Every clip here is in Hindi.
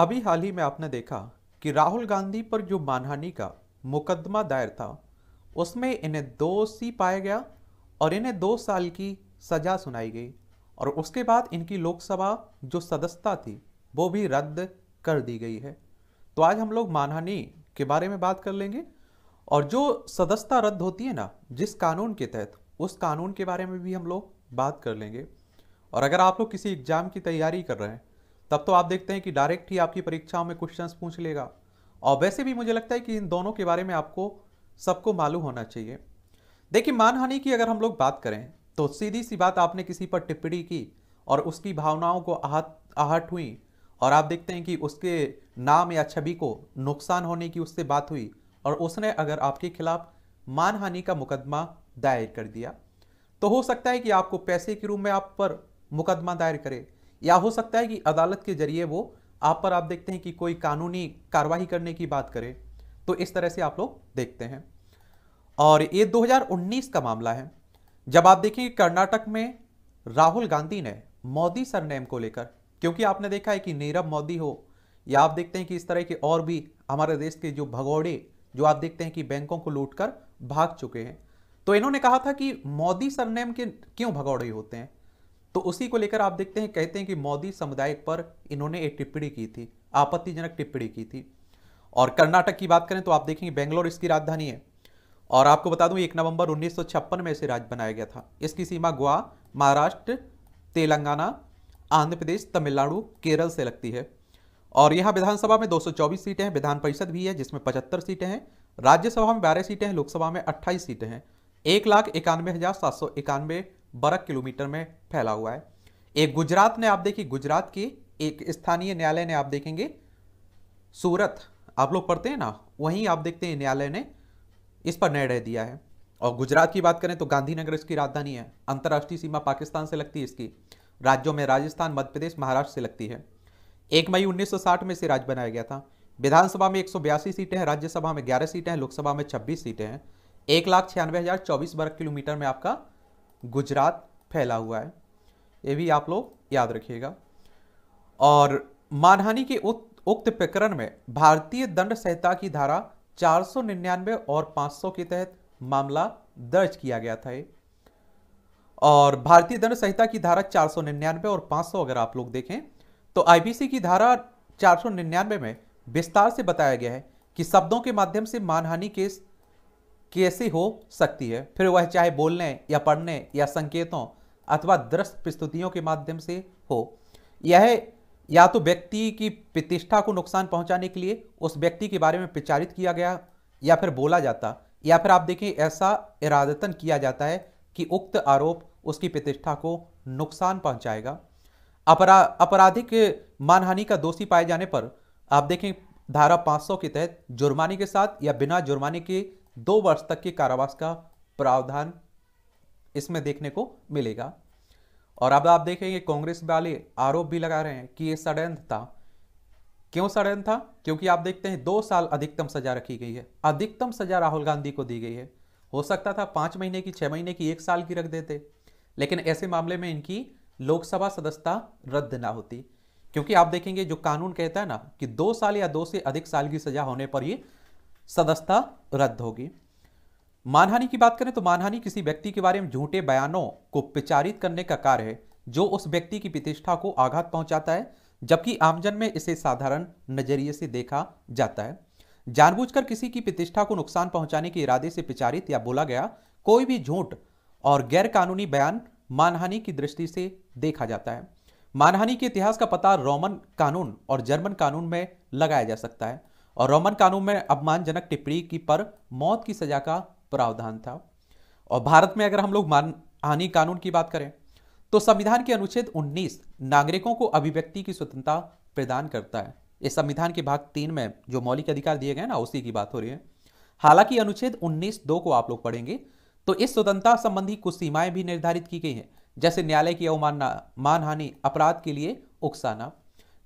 अभी हाल ही में आपने देखा कि राहुल गांधी पर जो मानहानि का मुकदमा दायर था उसमें इन्हें दो सी पाया गया और इन्हें दो साल की सजा सुनाई गई और उसके बाद इनकी लोकसभा जो सदस्यता थी वो भी रद्द कर दी गई है तो आज हम लोग मानहानि के बारे में बात कर लेंगे और जो सदस्यता रद्द होती है ना जिस कानून के तहत उस कानून के बारे में भी हम लोग बात कर लेंगे और अगर आप लोग किसी एग्ज़ाम की तैयारी कर रहे हैं तब तो आप देखते हैं कि डायरेक्ट ही आपकी परीक्षाओं में क्वेश्चन पूछ लेगा और वैसे भी मुझे लगता है कि इन दोनों के बारे में आपको सबको मालूम होना चाहिए देखिए मानहानि की अगर हम लोग बात करें तो सीधी सी बात आपने किसी पर टिप्पणी की और उसकी भावनाओं को आहत आहट हुई और आप देखते हैं कि उसके नाम या छवि को नुकसान होने की उससे बात हुई और उसने अगर आपके खिलाफ मानहानि का मुकदमा दायर कर दिया तो हो सकता है कि आपको पैसे के रूप में आप पर मुकदमा दायर करे या हो सकता है कि अदालत के जरिए वो आप पर आप देखते हैं कि कोई कानूनी कार्रवाई करने की बात करे तो इस तरह से आप लोग देखते हैं और ये 2019 का मामला है जब आप देखेंगे कर्नाटक में राहुल गांधी ने मोदी सरनेम को लेकर क्योंकि आपने देखा है कि नीरव मोदी हो या आप देखते हैं कि इस तरह के और भी हमारे देश के जो भगौड़े जो आप देखते हैं कि बैंकों को लूट कर भाग चुके हैं तो इन्होंने कहा था कि मोदी सरनेम के क्यों भगौड़े होते हैं तो उसी को लेकर आप देखते हैं कहते हैं कि मोदी समुदाय पर इन्होंने एक टिप्पणी की थी आपत्तिजनक टिप्पणी की थी और कर्नाटक की बात करें तो आप देखेंगे बेंगलोर इसकी राजधानी है और आपको बता दूं एक नवंबर 1956 में इसे राज्य बनाया गया था इसकी सीमा गोवा महाराष्ट्र तेलंगाना आंध्र प्रदेश तमिलनाडु केरल से लगती है और यहाँ विधानसभा में 224 सीटें हैं विधान परिषद भी है जिसमें 75 सीटें हैं राज्यसभा में बारह सीटें हैं लोकसभा में अट्ठाईस सीटें हैं एक लाख इक्यानवे हज़ार सात सौ इक्यानवे वर्ग किलोमीटर में फैला हुआ है एक गुजरात ने आप देखिए गुजरात की एक स्थानीय न्यायालय ने आप देखेंगे सूरत आप लोग पढ़ते हैं ना वहीं आप देखते हैं न्यायालय ने इस पर निर्णय दिया है और गुजरात की बात करें तो गांधीनगर इसकी राजधानी है अंतर्राष्ट्रीय सीमा पाकिस्तान से लगती है इसकी राज्यों में राजस्थान मध्य प्रदेश महाराष्ट्र से लगती है एक मई 1960 में इसे राज्य बनाया गया था विधानसभा में एक सीटें हैं राज्यसभा में ग्यारह सीटें हैं लोकसभा में छब्बीस सीटें हैं एक लाख छियानवे हज़ार चौबीस वर्ग किलोमीटर में आपका गुजरात फैला हुआ है ये भी आप लोग याद रखिएगा और मानहानि के उक्त प्रकरण में भारतीय दंड संहिता की धारा चार और 500 के तहत मामला दर्ज किया गया था और भारतीय दंड संहिता की धारा चार और 500 अगर आप लोग देखें तो आईपीसी की धारा चार में विस्तार से बताया गया है कि शब्दों के माध्यम से मानहानि केस कैसी हो सकती है फिर वह चाहे बोलने या पढ़ने या संकेतों अथवा दृश्य प्रस्तुतियों के माध्यम से हो यह या तो व्यक्ति की प्रतिष्ठा को नुकसान पहुंचाने के लिए उस व्यक्ति के बारे में प्रचारित किया गया या फिर बोला जाता या फिर आप देखें ऐसा इरादतन किया जाता है कि उक्त आरोप उसकी प्रतिष्ठा को नुकसान पहुंचाएगा अपरा आपराधिक मानहानि का दोषी पाए जाने पर आप देखें धारा 500 के तहत जुर्माने के साथ या बिना जुर्माने के दो वर्ष तक के कारावास का प्रावधान इसमें देखने को मिलेगा और अब आप देखेंगे कांग्रेस वाले आरोप भी लगा रहे हैं कि ये षडयंत्र था क्यों षडयंत्र था क्योंकि आप देखते हैं दो साल अधिकतम सजा रखी गई है अधिकतम सजा राहुल गांधी को दी गई है हो सकता था पांच महीने की छह महीने की एक साल की रख देते लेकिन ऐसे मामले में इनकी लोकसभा सदस्यता रद्द ना होती क्योंकि आप देखेंगे जो कानून कहता है ना कि दो साल या दो से अधिक साल की सजा होने पर ही सदस्यता रद्द होगी मानहानि की बात करें तो मानहानि किसी व्यक्ति के बारे में झूठे बयानों को प्रचारित करने का कार्य है जो उस व्यक्ति की प्रतिष्ठा को आघात पहुंचाता है जबकि आमजन में इसे साधारण नजरिए से देखा जाता है जानबूझकर किसी की प्रतिष्ठा को नुकसान पहुंचाने के इरादे से प्रचारित या बोला गया कोई भी झूठ और गैरकानूनी बयान मानहानि की दृष्टि से देखा जाता है मानहानि के इतिहास का पता रोमन कानून और जर्मन कानून में लगाया जा सकता है और रोमन कानून में अपमानजनक टिप्पणी की पर मौत की सजा का प्रावधान था और भारत में अगर हम लोग मानहानि कानून की बात करें तो संविधान के अनुच्छेद 19 नागरिकों को अभिव्यक्ति की स्वतंत्रता प्रदान करता है इस संविधान के भाग तीन में जो मौलिक अधिकार दिए गए ना उसी की बात हो रही है हालांकि अनुच्छेद उन्नीस दो को आप लोग पढ़ेंगे तो इस स्वतंत्रता संबंधी कुछ सीमाएं भी निर्धारित की गई हैं जैसे न्यायालय की अवमानना मानहानि अपराध के लिए उकसाना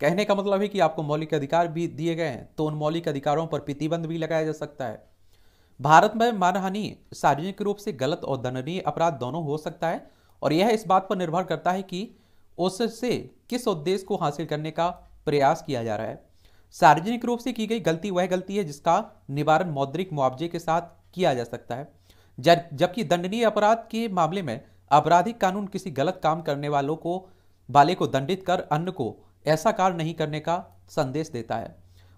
कहने का मतलब है कि आपको मौलिक अधिकार भी दिए गए हैं तो उन मौलिक अधिकारों पर प्रतिबंध भी लगाया जा सकता है भारत में मानहानि सार्वजनिक रूप से गलत और दंडनीय अपराध दोनों हो सकता है और यह इस बात पर निर्भर करता है कि उससे किस उद्देश्य को हासिल करने का प्रयास किया जा रहा है सार्वजनिक रूप से की गई गलती वह गलती है जिसका निवारण मौद्रिक मुआवजे के साथ किया जा सकता है जबकि दंडनीय अपराध के मामले में आपराधिक कानून किसी गलत काम करने वालों को वाले को दंडित कर अन्य को ऐसा कार्य नहीं करने का संदेश देता है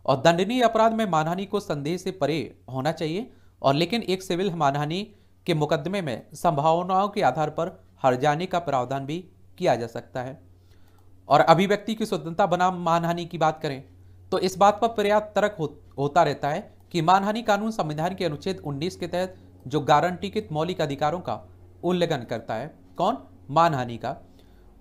और दंडनीय अपराध में मानहानि को संदेह से परे होना चाहिए और लेकिन एक सिविल मानहानि के मुकदमे में संभावनाओं के आधार पर हर जाने का प्रावधान भी किया जा सकता है और अभिव्यक्ति की स्वतंत्रता बनाम मानहानि की बात करें तो इस बात पर पर्याप्त तर्क हो, होता रहता है कि मानहानि कानून संविधान के अनुच्छेद 19 के तहत जो गारंटीकृत मौलिक अधिकारों का उल्लंघन करता है कौन मानहानि का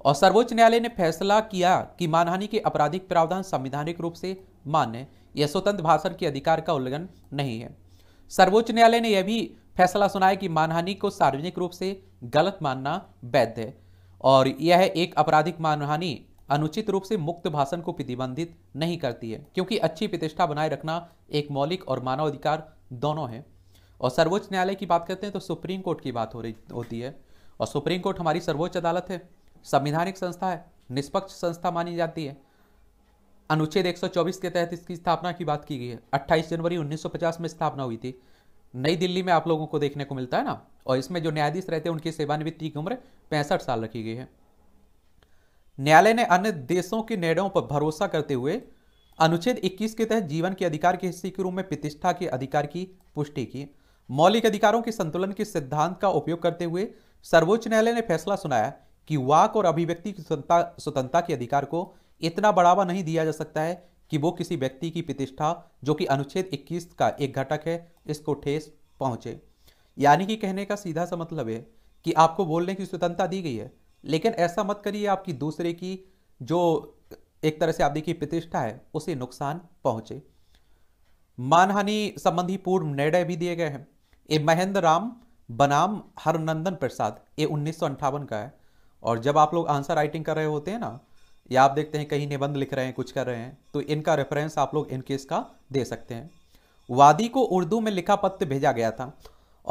और सर्वोच्च न्यायालय ने फैसला किया कि मानहानि के आपराधिक प्रावधान संविधानिक रूप से मान्य यह स्वतंत्र भाषण के अधिकार का उल्लंघन नहीं है सर्वोच्च न्यायालय ने यह भी फैसला सुनाया कि मानहानि को सार्वजनिक रूप से गलत मानना वैध है और यह एक आपराधिक मानहानि अनुचित रूप से मुक्त भाषण को प्रतिबंधित नहीं करती है क्योंकि अच्छी प्रतिष्ठा बनाए रखना एक मौलिक और मानव अधिकार दोनों है और सर्वोच्च न्यायालय की बात करते हैं तो सुप्रीम कोर्ट की बात हो रही होती है और सुप्रीम कोर्ट हमारी सर्वोच्च अदालत है संविधानिक संस्था है निष्पक्ष संस्था मानी जाती है अनुच्छेद 124 के तहत इसकी स्थापना की बात की गई है 28 जनवरी 1950 में स्थापना हुई थी नई दिल्ली में आप लोगों को देखने को मिलता है ना और इसमें जो न्यायाधीश रहते हैं उनकी सेवानिवृत्ति की उम्र पैंसठ साल रखी गई है न्यायालय ने अन्य देशों के निर्णयों पर भरोसा करते हुए अनुच्छेद 21 के तहत जीवन के अधिकार के हिस्से के रूप में प्रतिष्ठा के अधिकार की पुष्टि की मौलिक अधिकारों के संतुलन के सिद्धांत का उपयोग करते हुए सर्वोच्च न्यायालय ने फैसला सुनाया कि वाक और अभिव्यक्ति की स्वतंत्रता के अधिकार को इतना बढ़ावा नहीं दिया जा सकता है कि वो किसी व्यक्ति की प्रतिष्ठा जो कि अनुच्छेद 21 का एक घटक है इसको ठेस पहुंचे यानी कि कहने का सीधा सा मतलब है कि आपको बोलने की स्वतंत्रता दी गई है लेकिन ऐसा मत करिए आपकी दूसरे की जो एक तरह से आप देखिए प्रतिष्ठा है उसे नुकसान पहुंचे मानहानि संबंधी पूर्व निर्णय भी दिए गए हैं ये महेंद्र राम बनाम हरनंदन प्रसाद ये उन्नीस का है और जब आप लोग आंसर राइटिंग कर रहे होते हैं ना या आप देखते हैं कहीं निबंध लिख रहे हैं कुछ कर रहे हैं तो इनका रेफरेंस आप लोग इनकेस का दे सकते हैं वादी को उर्दू में लिखा पत्र भेजा गया था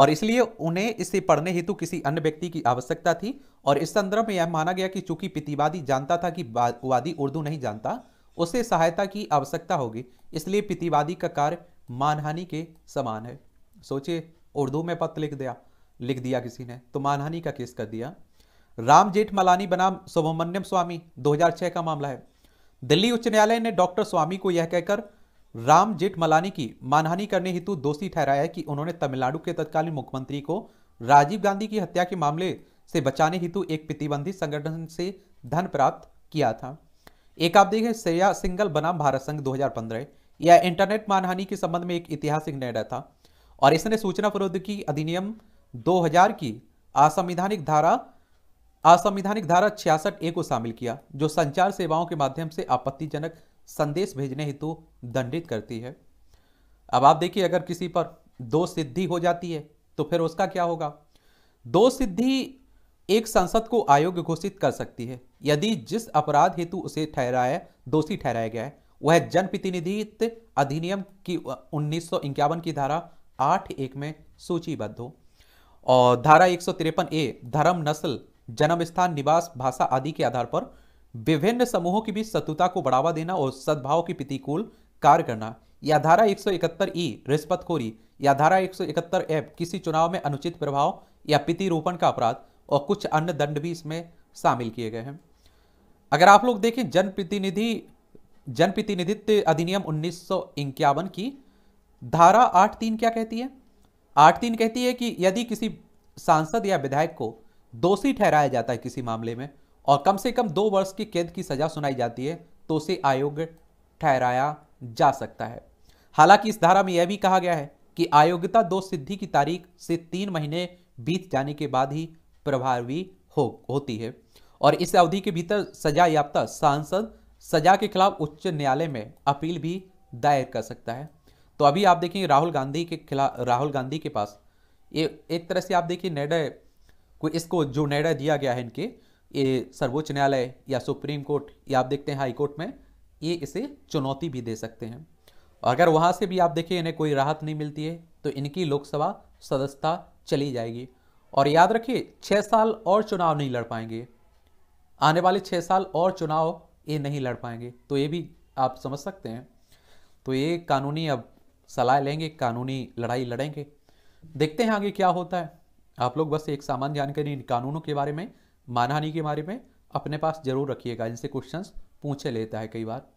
और इसलिए उन्हें इसे पढ़ने हेतु किसी अन्य व्यक्ति की आवश्यकता थी और इस संदर्भ में यह माना गया कि चूंकि पितिवादी जानता था कि वादी उर्दू नहीं जानता उसे सहायता की आवश्यकता होगी इसलिए पितिवादी का कार्य मानहानि के समान है सोचिए उर्दू में पत्र लिख दिया लिख दिया किसी ने तो मानहानि का केस कर दिया राम जेठमलानी बनाम सुब्रमण्यम स्वामी 2006 का मामला है दिल्ली उच्च न्यायालय ने डॉक्टर स्वामी को यह कहकर राम जेठमलानी की मानहानि करने हेतु दोषी ठहराया कि उन्होंने तमिलनाडु के तत्कालीन मुख्यमंत्री को राजीव गांधी की हत्या के मामले से बचाने हेतु एक प्रतिबंधित संगठन से धन प्राप्त किया था एक आप देखें श्रेया सिंगल बनाम भारत संघ दो यह इंटरनेट मानहानि के संबंध में एक ऐतिहासिक निर्णय था और इसने सूचना प्रौद्योगिकी अधिनियम दो की असंवैधानिक धारा असंवैधानिक धारा छियासठ ए को शामिल किया जो संचार सेवाओं के माध्यम से आपत्तिजनक संदेश भेजने हेतु तो दंडित करती है अब आप देखिए अगर किसी पर दो सिद्धि हो जाती है तो फिर उसका क्या होगा दो सिद्धि एक संसद को आयोग घोषित कर सकती है यदि जिस अपराध हेतु उसे ठहराया दोषी ठहराया गया है वह जनप्रतिनिधित्व अधिनियम की उन्नीस की धारा आठ एक में सूचीबद्ध हो और धारा एक ए धर्म नस्ल जन्म स्थान निवास भाषा आदि के आधार पर विभिन्न समूहों के बीच शत्रुता को बढ़ावा देना और सद्भाव की प्रतिकूल कार्य करना या धारा इकहत्तर ई रिश्वतखोरी या धारा एक एफ किसी चुनाव में अनुचित प्रभाव या प्रतिरूपण का अपराध और कुछ अन्य दंड भी इसमें शामिल किए गए हैं अगर आप लोग देखें जनप्रतिनिधि जनप्रतिनिधित्व अधिनियम उन्नीस की धारा आठ तीन क्या कहती है आठ तीन कहती है कि यदि किसी सांसद या विधायक को दोषी ठहराया जाता है किसी मामले में और कम से कम दो वर्ष की कैद की सजा सुनाई जाती है तो उसे आयोग ठहराया जा सकता है हालांकि इस धारा में यह भी कहा गया है कि आयोग्यता दो सिद्धि की तारीख से तीन महीने बीत जाने के बाद ही प्रभावी हो होती है और इस अवधि के भीतर सजा याफ्ता सांसद सजा के खिलाफ उच्च न्यायालय में अपील भी दायर कर सकता है तो अभी आप देखेंगे राहुल गांधी के खिलाफ राहुल गांधी के पास ये एक तरह से आप देखिए निर्णय इसको जो निर्णय दिया गया है इनके ये सर्वोच्च न्यायालय या सुप्रीम कोर्ट या आप देखते हैं हाई कोर्ट में ये इसे चुनौती भी दे सकते हैं अगर वहाँ से भी आप देखिए इन्हें कोई राहत नहीं मिलती है तो इनकी लोकसभा सदस्यता चली जाएगी और याद रखिए छः साल और चुनाव नहीं लड़ पाएंगे आने वाले छः साल और चुनाव ये नहीं लड़ पाएंगे तो ये भी आप समझ सकते हैं तो ये कानूनी अब सलाह लेंगे कानूनी लड़ाई लड़ेंगे देखते हैं आगे क्या होता है आप लोग बस एक सामान्य जानकारी कानूनों के बारे में मानहानि के बारे में अपने पास जरूर रखिएगा इनसे क्वेश्चंस पूछे लेता है कई बार